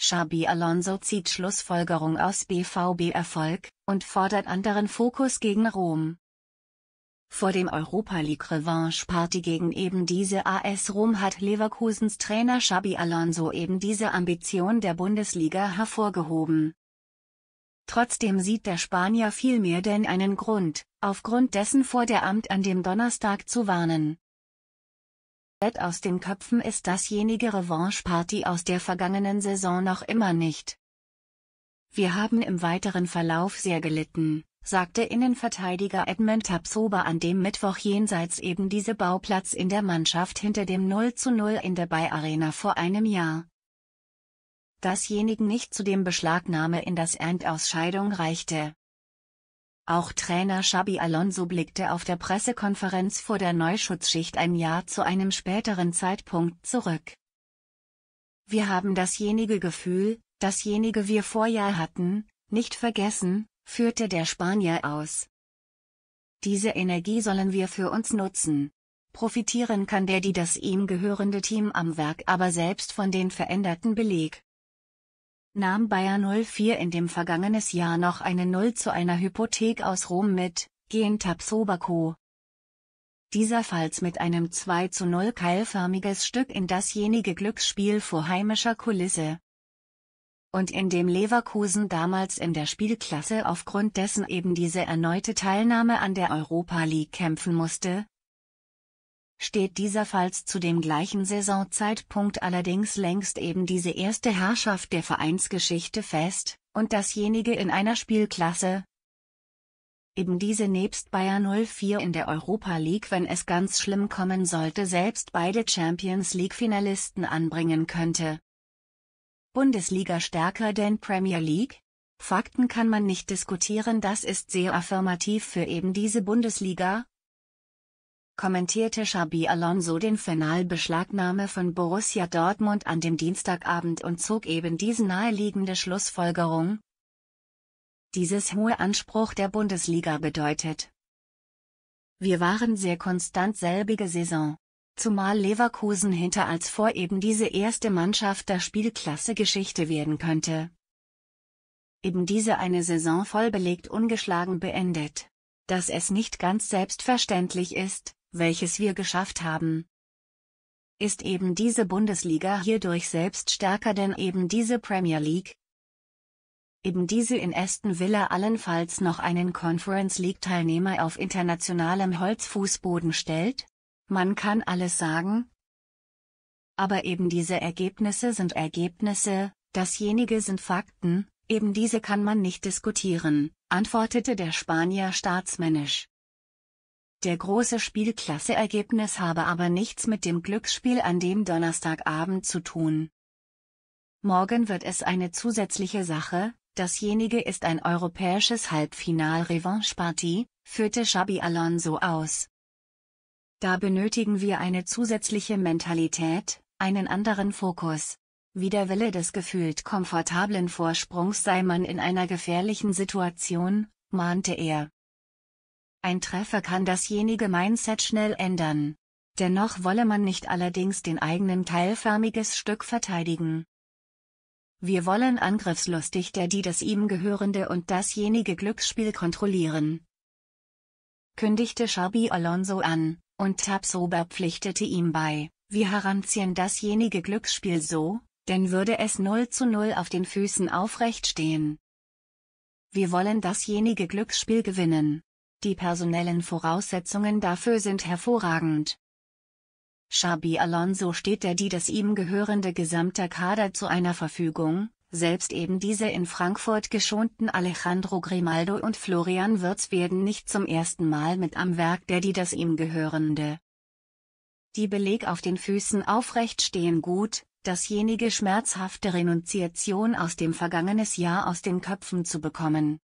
Xabi Alonso zieht Schlussfolgerung aus BVB-Erfolg und fordert anderen Fokus gegen Rom. Vor dem Europa League Revanche Party gegen eben diese AS Rom hat Leverkusens Trainer Xabi Alonso eben diese Ambition der Bundesliga hervorgehoben. Trotzdem sieht der Spanier vielmehr denn einen Grund, aufgrund dessen vor der Amt an dem Donnerstag zu warnen aus den Köpfen ist dasjenige Revanche-Party aus der vergangenen Saison noch immer nicht. Wir haben im weiteren Verlauf sehr gelitten, sagte Innenverteidiger Edmund Tapsoba an dem Mittwoch jenseits eben diese Bauplatz in der Mannschaft hinter dem 0 zu 0 in der Bay Arena vor einem Jahr. Dasjenigen nicht zu dem Beschlagnahme in das Endausscheidung reichte, auch Trainer Xabi Alonso blickte auf der Pressekonferenz vor der Neuschutzschicht ein Jahr zu einem späteren Zeitpunkt zurück. Wir haben dasjenige Gefühl, dasjenige wir vorher hatten, nicht vergessen, führte der Spanier aus. Diese Energie sollen wir für uns nutzen. Profitieren kann der die das ihm gehörende Team am Werk aber selbst von den veränderten Beleg, nahm Bayer 04 in dem vergangenes Jahr noch eine Null zu einer Hypothek aus Rom mit, Gentabs Robaco. Dieserfalls mit einem 2 zu 0 keilförmiges Stück in dasjenige Glücksspiel vor heimischer Kulisse. Und in dem Leverkusen damals in der Spielklasse aufgrund dessen eben diese erneute Teilnahme an der Europa League kämpfen musste, steht dieserfalls zu dem gleichen Saisonzeitpunkt allerdings längst eben diese erste Herrschaft der Vereinsgeschichte fest, und dasjenige in einer Spielklasse. Eben diese nebst Bayer 04 in der Europa League wenn es ganz schlimm kommen sollte selbst beide Champions League Finalisten anbringen könnte. Bundesliga stärker denn Premier League? Fakten kann man nicht diskutieren das ist sehr affirmativ für eben diese Bundesliga, kommentierte Xabi Alonso den Finalbeschlagnahme von Borussia Dortmund an dem Dienstagabend und zog eben diese naheliegende Schlussfolgerung. Dieses hohe Anspruch der Bundesliga bedeutet. Wir waren sehr konstant selbige Saison zumal Leverkusen hinter als vor eben diese erste Mannschaft der Spielklasse Geschichte werden könnte. Eben diese eine Saison voll belegt ungeschlagen beendet. Dass es nicht ganz selbstverständlich ist, welches wir geschafft haben. Ist eben diese Bundesliga hierdurch selbst stärker denn eben diese Premier League? Eben diese in Aston Villa allenfalls noch einen Conference League Teilnehmer auf internationalem Holzfußboden stellt? Man kann alles sagen. Aber eben diese Ergebnisse sind Ergebnisse, dasjenige sind Fakten, eben diese kann man nicht diskutieren, antwortete der Spanier staatsmännisch. Der große Spielklasseergebnis habe aber nichts mit dem Glücksspiel an dem Donnerstagabend zu tun. Morgen wird es eine zusätzliche Sache, dasjenige ist ein europäisches halbfinal revanche party führte Xabi Alonso aus. Da benötigen wir eine zusätzliche Mentalität, einen anderen Fokus. Wie der Wille des gefühlt komfortablen Vorsprungs sei man in einer gefährlichen Situation, mahnte er. Ein Treffer kann dasjenige Mindset schnell ändern. Dennoch wolle man nicht allerdings den eigenen teilförmiges Stück verteidigen. Wir wollen angriffslustig der die das ihm gehörende und dasjenige Glücksspiel kontrollieren. Kündigte Xabi Alonso an, und Tabsober pflichtete ihm bei, wir heranziehen dasjenige Glücksspiel so, denn würde es 0 zu 0 auf den Füßen aufrecht stehen. Wir wollen dasjenige Glücksspiel gewinnen. Die personellen Voraussetzungen dafür sind hervorragend. Xabi Alonso steht der die das ihm gehörende gesamte Kader zu einer Verfügung, selbst eben diese in Frankfurt geschonten Alejandro Grimaldo und Florian Wirz werden nicht zum ersten Mal mit am Werk der die das ihm gehörende. Die Beleg auf den Füßen aufrecht stehen gut, dasjenige schmerzhafte Renunziation aus dem vergangenes Jahr aus den Köpfen zu bekommen.